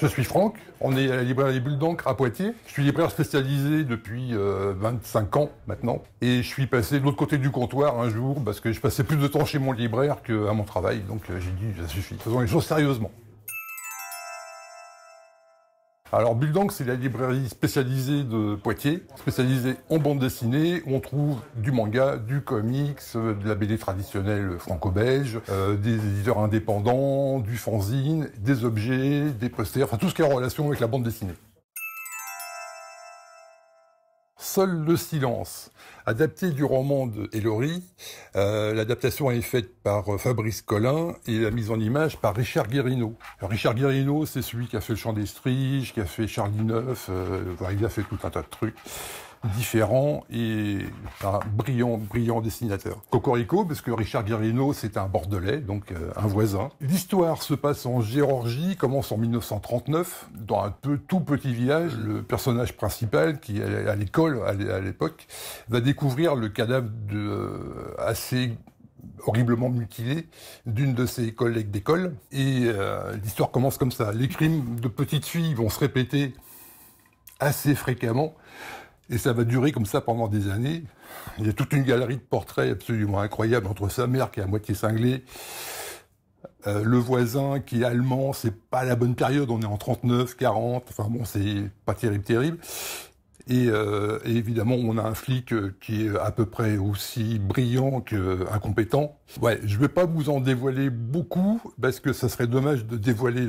Je suis Franck, on est à la librairie des Bulles d'encre à Poitiers. Je suis libraire spécialisé depuis 25 euh, ans maintenant. Et je suis passé de l'autre côté du comptoir un jour parce que je passais plus de temps chez mon libraire qu'à mon travail. Donc euh, j'ai dit, ça suffit, faisons les choses sérieusement. Alors Bildang, c'est la librairie spécialisée de Poitiers, spécialisée en bande dessinée, où on trouve du manga, du comics, euh, de la BD traditionnelle franco-belge, euh, des éditeurs indépendants, du fanzine, des objets, des posters, enfin tout ce qui est en relation avec la bande dessinée. Seul le silence. Adapté du roman de Hélory. Euh, l'adaptation est faite par euh, Fabrice Collin et la mise en image par Richard Guérino. Richard Guérino, c'est celui qui a fait Le Chant des Striges, qui a fait Charlie euh, IX, il a fait tout un tas de trucs différent et un brillant, brillant dessinateur. Cocorico, parce que Richard Guerlino, c'est un Bordelais, donc euh, un voisin. L'histoire se passe en Géorgie, commence en 1939, dans un peu, tout petit village. Le personnage principal, qui est à l'école à l'époque, va découvrir le cadavre de, euh, assez horriblement mutilé d'une de ses collègues d'école. Et euh, l'histoire commence comme ça. Les crimes de petites filles vont se répéter assez fréquemment et ça va durer comme ça pendant des années. Il y a toute une galerie de portraits absolument incroyables entre sa mère qui est à moitié cinglée, euh, le voisin qui est allemand, c'est pas la bonne période, on est en 39, 40, enfin bon, c'est pas terrible, terrible. Euh, et, évidemment, on a un flic euh, qui est à peu près aussi brillant qu'incompétent. Euh, ouais, je ne vais pas vous en dévoiler beaucoup parce que ça serait dommage de dévoiler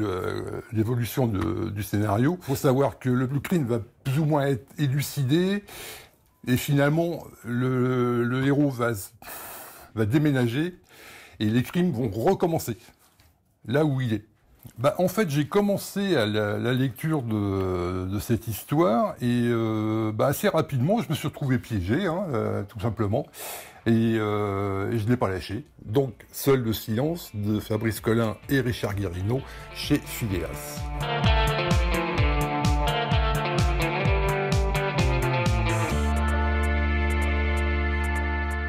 l'évolution du scénario. Il faut savoir que le Blue crime va plus ou moins être élucidé et finalement le, héros va déménager et les crimes vont recommencer là où il est. Bah, en fait, j'ai commencé à la, lecture de, cette histoire et euh, bah, assez rapidement, je me suis retrouvé piégé, hein, euh, tout simplement, euh, et, je ne l'ai pas lâché. Donc, Seul le silence de Fabrice Collin et Richard Guirino chez Phileas.